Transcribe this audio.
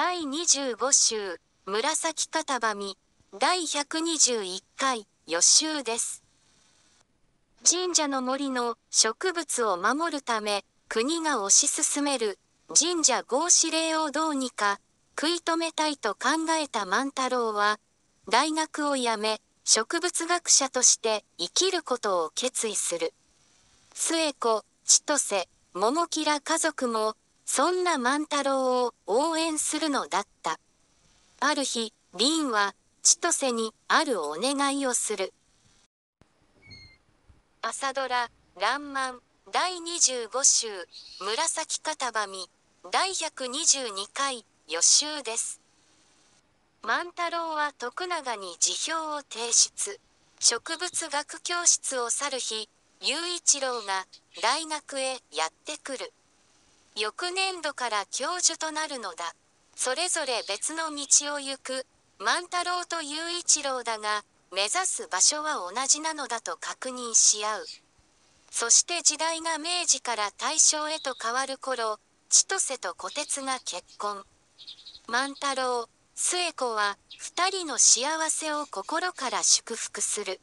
第25週、紫型紙、第121回、予習です。神社の森の植物を守るため、国が推し進める神社合祀令をどうにか食い止めたいと考えた万太郎は、大学を辞め、植物学者として生きることを決意する。末子、千歳、桃吉ら家族も、そんな万太郎を応するのだった。ある日、リンは、千歳にあるお願いをする。朝ドラ、らんまん、第25週、紫片紙、第122回、予習です。万太郎は徳永に辞表を提出。植物学教室を去る日、雄一郎が大学へやってくる。翌年度から教授となるのだ。それぞれ別の道を行く万太郎と雄一郎だが目指す場所は同じなのだと確認し合うそして時代が明治から大正へと変わる頃千歳と虎鉄が結婚万太郎寿恵子は2人の幸せを心から祝福する